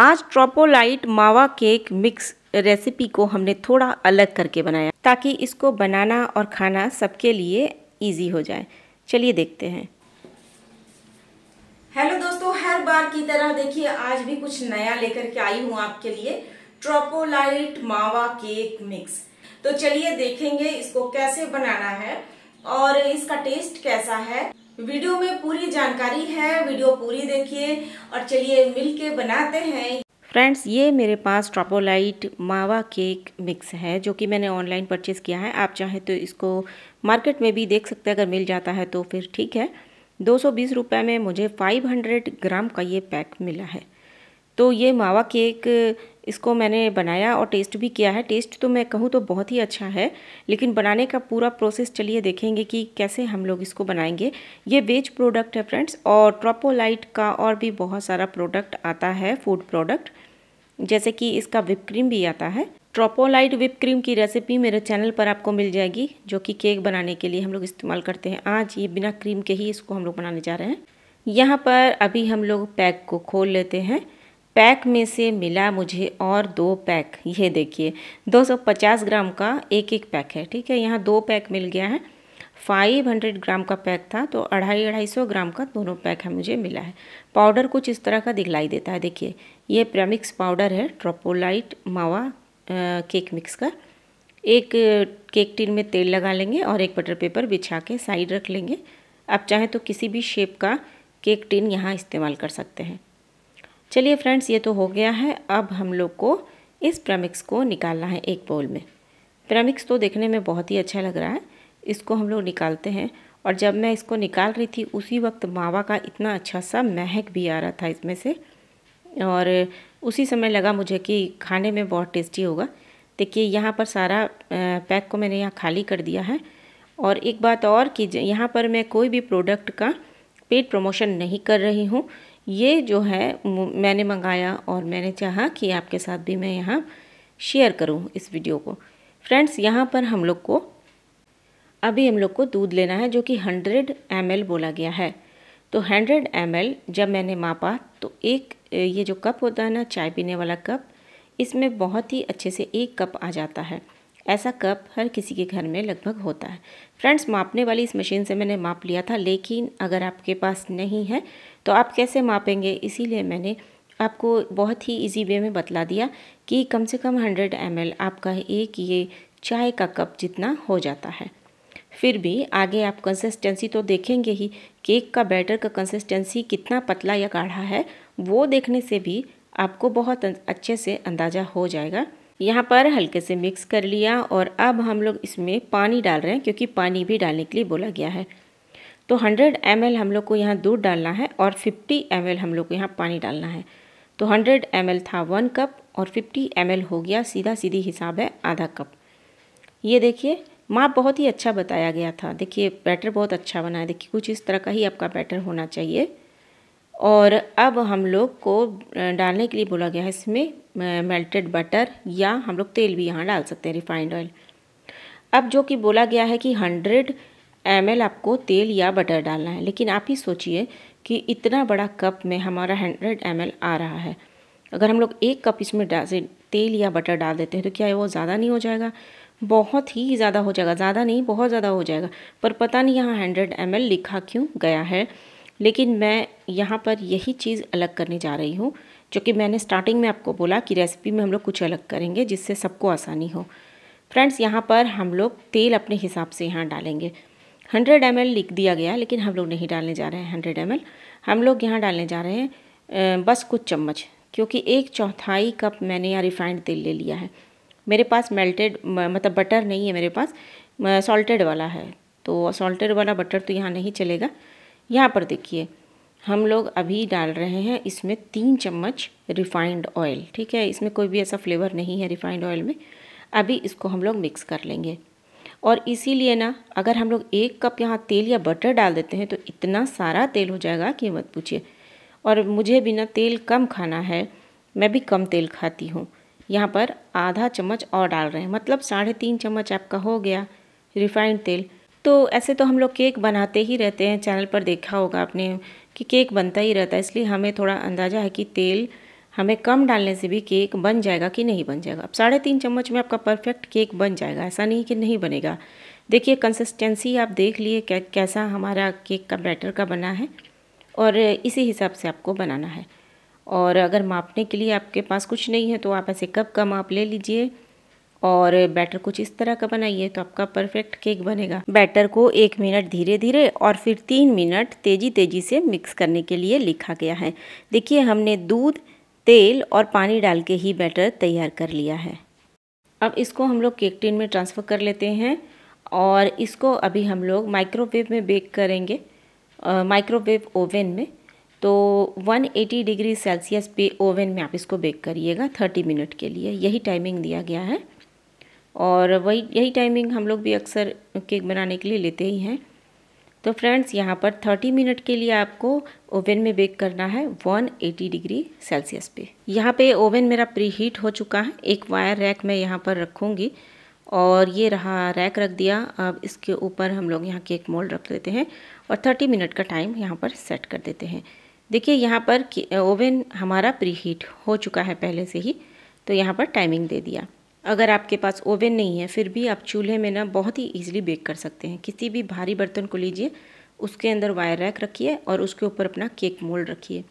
आज ट्रोपोलाइट मावा cake mix recipe को हमने थोड़ा अलग करके बनाया ताकि इसको बनाना और खाना सबके लिए इजी हो जाए चलिए देखते हैं हेलो दोस्तों हर बार की तरह देखिए आज भी कुछ नया लेकर के आई हूँ आपके लिए ट्रोपोलाइट मावा केक मिक्स तो चलिए देखेंगे इसको कैसे बनाना है और इसका टेस्ट कैसा है वीडियो में पूरी जानकारी है वीडियो पूरी देखिए और चलिए मिलके बनाते हैं फ्रेंड्स ये मेरे पास ट्रापोलाइट मावा केक मिक्स है जो कि मैंने ऑनलाइन परचेज़ किया है आप चाहें तो इसको मार्केट में भी देख सकते हैं अगर मिल जाता है तो फिर ठीक है दो सौ रुपये में मुझे 500 ग्राम का ये पैक मिला है तो ये मावा केक इसको मैंने बनाया और टेस्ट भी किया है टेस्ट तो मैं कहूँ तो बहुत ही अच्छा है लेकिन बनाने का पूरा प्रोसेस चलिए देखेंगे कि कैसे हम लोग इसको बनाएंगे ये वेज प्रोडक्ट है फ्रेंड्स और ट्रोपोलाइट का और भी बहुत सारा प्रोडक्ट आता है फूड प्रोडक्ट जैसे कि इसका विप क्रीम भी आता है ट्रोपोलाइट विप क्रीम की रेसिपी मेरे चैनल पर आपको मिल जाएगी जो कि केक बनाने के लिए हम लोग इस्तेमाल करते हैं आज ये बिना क्रीम के ही इसको हम लोग बनाने जा रहे हैं यहाँ पर अभी हम लोग पैक को खोल लेते हैं पैक में से मिला मुझे और दो पैक ये देखिए 250 ग्राम का एक एक पैक है ठीक है यहाँ दो पैक मिल गया है 500 ग्राम का पैक था तो अढ़ाई अढ़ाई सौ ग्राम का दोनों पैक है मुझे मिला है पाउडर कुछ इस तरह का दिखलाई देता है देखिए ये प्रेमिक्स पाउडर है ट्रोपोलाइट मावा आ, केक मिक्स का एक केक टिन में तेल लगा लेंगे और एक बटर पेपर बिछा के साइड रख लेंगे आप चाहें तो किसी भी शेप का केक टिन यहाँ इस्तेमाल कर सकते हैं चलिए फ्रेंड्स ये तो हो गया है अब हम लोग को इस प्रमिक्स को निकालना है एक बोल में प्रमिक्स तो देखने में बहुत ही अच्छा लग रहा है इसको हम लोग निकालते हैं और जब मैं इसको निकाल रही थी उसी वक्त मावा का इतना अच्छा सा महक भी आ रहा था इसमें से और उसी समय लगा मुझे कि खाने में बहुत टेस्टी होगा देखिए यहाँ पर सारा पैक को मैंने यहाँ खाली कर दिया है और एक बात और कि यहाँ पर मैं कोई भी प्रोडक्ट का पेड प्रमोशन नहीं कर रही हूँ ये जो है मैंने मंगाया और मैंने चाहा कि आपके साथ भी मैं यहाँ शेयर करूँ इस वीडियो को फ्रेंड्स यहाँ पर हम लोग को अभी हम लोग को दूध लेना है जो कि हंड्रेड एम बोला गया है तो हंड्रेड एम जब मैंने मापा तो एक ये जो कप होता है ना चाय पीने वाला कप इसमें बहुत ही अच्छे से एक कप आ जाता है ऐसा कप हर किसी के घर में लगभग होता है फ्रेंड्स मापने वाली इस मशीन से मैंने माप लिया था लेकिन अगर आपके पास नहीं है तो आप कैसे मापेंगे इसीलिए मैंने आपको बहुत ही इजी वे में बतला दिया कि कम से कम 100 एम आपका एक ये चाय का कप जितना हो जाता है फिर भी आगे आप कंसिस्टेंसी तो देखेंगे ही केक का बैटर का कंसिस्टेंसी कितना पतला या गाढ़ा है वो देखने से भी आपको बहुत अच्छे से अंदाज़ा हो जाएगा यहाँ पर हल्के से मिक्स कर लिया और अब हम लोग इसमें पानी डाल रहे हैं क्योंकि पानी भी डालने के लिए बोला गया है तो 100 एम हम लोग को यहाँ दूध डालना है और 50 एम हम लोग को यहाँ पानी डालना है तो 100 एम था वन कप और 50 एम हो गया सीधा सीधी हिसाब है आधा कप ये देखिए माप बहुत ही अच्छा बताया गया था देखिए बैटर बहुत अच्छा बना है देखिए कुछ इस तरह का ही आपका बैटर होना चाहिए और अब हम लोग को डालने के लिए बोला गया है इसमें मेल्टेड बटर या हम लोग तेल भी यहाँ डाल सकते हैं रिफाइंड ऑयल अब जो कि बोला गया है कि हंड्रेड एम आपको तेल या बटर डालना है लेकिन आप ही सोचिए कि इतना बड़ा कप में हमारा हंड्रेड एम आ रहा है अगर हम लोग एक कप इसमें डाल तेल या बटर डाल देते हैं तो क्या है वो ज़्यादा नहीं हो जाएगा बहुत ही ज़्यादा हो जाएगा ज़्यादा नहीं बहुत ज़्यादा हो जाएगा पर पता नहीं यहाँ हंड्रेड एम लिखा क्यों गया है लेकिन मैं यहाँ पर यही चीज़ अलग करने जा रही हूँ जो कि मैंने स्टार्टिंग में आपको बोला कि रेसिपी में हम लोग कुछ अलग करेंगे जिससे सबको आसानी हो फ्रेंड्स यहाँ पर हम लोग तेल अपने हिसाब से यहाँ डालेंगे 100 एम लिख दिया गया लेकिन हम लोग नहीं डालने जा रहे हैं 100 एम हम लोग यहाँ डालने जा रहे हैं बस कुछ चम्मच क्योंकि एक चौथाई कप मैंने यहाँ रिफाइंड तेल ले लिया है मेरे पास मेल्टेड मतलब बटर नहीं है मेरे पास सॉल्टेड वाला है तो सॉल्टेड वाला बटर तो यहाँ नहीं चलेगा यहाँ पर देखिए हम लोग अभी डाल रहे हैं इसमें तीन चम्मच रिफाइंड ऑयल ठीक है इसमें कोई भी ऐसा फ्लेवर नहीं है रिफाइंड ऑयल में अभी इसको हम लोग मिक्स कर लेंगे और इसीलिए ना अगर हम लोग एक कप यहाँ तेल या बटर डाल देते हैं तो इतना सारा तेल हो जाएगा कि मत पूछिए और मुझे भी ना तेल कम खाना है मैं भी कम तेल खाती हूँ यहाँ पर आधा चम्मच और डाल रहे हैं मतलब साढ़े तीन चम्मच आपका हो गया रिफाइंड तेल तो ऐसे तो हम लोग केक बनाते ही रहते हैं चैनल पर देखा होगा आपने कि केक बनता ही रहता है इसलिए हमें थोड़ा अंदाज़ा है कि तेल हमें कम डालने से भी केक बन जाएगा कि नहीं बन जाएगा अब साढ़े तीन चम्मच में आपका परफेक्ट केक बन जाएगा ऐसा नहीं कि नहीं बनेगा देखिए कंसिस्टेंसी आप देख लिए कैसा हमारा केक का बैटर का बना है और इसी हिसाब से आपको बनाना है और अगर मापने के लिए आपके पास कुछ नहीं है तो आप ऐसे कप का माप ले लीजिए और बैटर कुछ इस तरह का बनाइए तो आपका परफेक्ट केक बनेगा बैटर को एक मिनट धीरे धीरे और फिर तीन मिनट तेज़ी तेज़ी से मिक्स करने के लिए लिखा गया है देखिए हमने दूध तेल और पानी डाल के ही बैटर तैयार कर लिया है अब इसको हम लोग केक टिन में ट्रांसफ़र कर लेते हैं और इसको अभी हम लोग माइक्रोवेव में बेक करेंगे माइक्रोवेव ओवन में तो 180 डिग्री सेल्सियस पे ओवन में आप इसको बेक करिएगा 30 मिनट के लिए यही टाइमिंग दिया गया है और वही यही टाइमिंग हम लोग भी अक्सर केक बनाने के लिए लेते ही हैं तो फ्रेंड्स यहाँ पर 30 मिनट के लिए आपको ओवन में बेक करना है 180 डिग्री सेल्सियस पे यहाँ पे ओवन मेरा प्री हीट हो चुका है एक वायर रैक मैं यहाँ पर रखूँगी और ये रहा रैक रख दिया अब इसके ऊपर हम लोग यहाँ केक मोल्ड रख लेते हैं और 30 मिनट का टाइम यहाँ पर सेट कर देते हैं देखिए यहाँ पर ओवन हमारा प्री हीट हो चुका है पहले से ही तो यहाँ पर टाइमिंग दे दिया अगर आपके पास ओवन नहीं है फिर भी आप चूल्हे में ना बहुत ही ईजिली बेक कर सकते हैं किसी भी भारी बर्तन को लीजिए उसके अंदर वायर रैक रखिए और उसके ऊपर अपना केक मोल्ड रखिए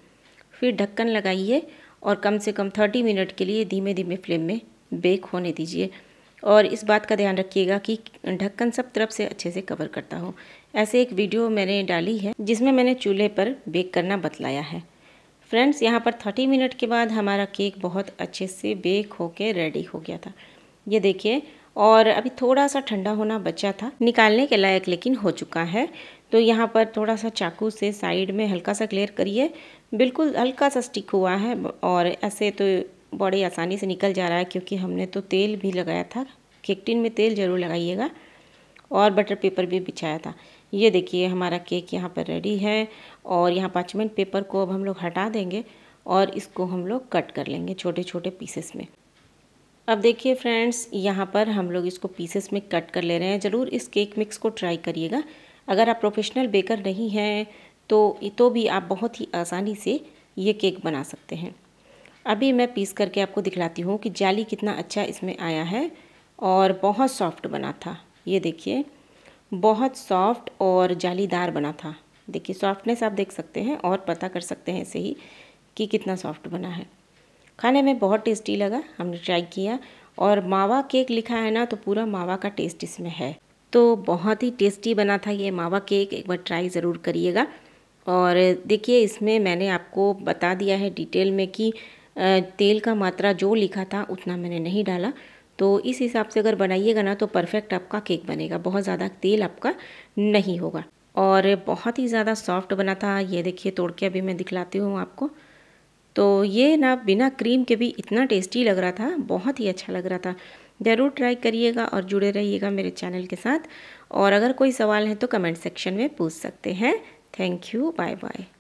फिर ढक्कन लगाइए और कम से कम थर्टी मिनट के लिए धीमे धीमे फ्लेम में बेक होने दीजिए और इस बात का ध्यान रखिएगा कि ढक्कन सब तरफ से अच्छे से कवर करता हो ऐसे एक वीडियो मैंने डाली है जिसमें मैंने चूल्हे पर बेक करना बतलाया है फ्रेंड्स यहाँ पर थर्टी मिनट के बाद हमारा केक बहुत अच्छे से बेक होके रेडी हो गया था ये देखिए और अभी थोड़ा सा ठंडा होना बचा था निकालने के लायक लेकिन हो चुका है तो यहाँ पर थोड़ा सा चाकू से साइड में हल्का सा क्लियर करिए बिल्कुल हल्का सा स्टिक हुआ है और ऐसे तो बड़े आसानी से निकल जा रहा है क्योंकि हमने तो तेल भी लगाया था केकटिन में तेल ज़रूर लगाइएगा और बटर पेपर भी बिछाया था ये देखिए हमारा केक यहाँ पर रेडी है और यहाँ पाँचमेंट पेपर को अब हम लोग हटा देंगे और इसको हम लोग कट कर लेंगे छोटे छोटे पीसेस में अब देखिए फ्रेंड्स यहाँ पर हम लोग इसको पीसेस में कट कर ले रहे हैं ज़रूर इस केक मिक्स को ट्राई करिएगा अगर आप प्रोफेशनल बेकर नहीं हैं तो तो भी आप बहुत ही आसानी से ये केक बना सकते हैं अभी मैं पीस करके आपको दिखलाती हूँ कि जाली कितना अच्छा इसमें आया है और बहुत सॉफ्ट बना था ये देखिए बहुत सॉफ्ट और जालीदार बना था देखिए सॉफ्टनेस आप देख सकते हैं और पता कर सकते हैं ऐसे ही कि कितना सॉफ्ट बना है खाने में बहुत टेस्टी लगा हमने ट्राई किया और मावा केक लिखा है ना तो पूरा मावा का टेस्ट इसमें है तो बहुत ही टेस्टी बना था ये मावा केक एक बार ट्राई ज़रूर करिएगा और देखिए इसमें मैंने आपको बता दिया है डिटेल में कि तेल का मात्रा जो लिखा था उतना मैंने नहीं डाला तो इस हिसाब से अगर बनाइएगा ना तो परफेक्ट आपका केक बनेगा बहुत ज़्यादा तेल आपका नहीं होगा और बहुत ही ज़्यादा सॉफ्ट बना था ये देखिए तोड़ के अभी मैं दिखलाती हूँ आपको तो ये ना बिना क्रीम के भी इतना टेस्टी लग रहा था बहुत ही अच्छा लग रहा था ज़रूर ट्राई करिएगा और जुड़े रहिएगा मेरे चैनल के साथ और अगर कोई सवाल है तो कमेंट सेक्शन में पूछ सकते हैं थैंक यू बाय बाय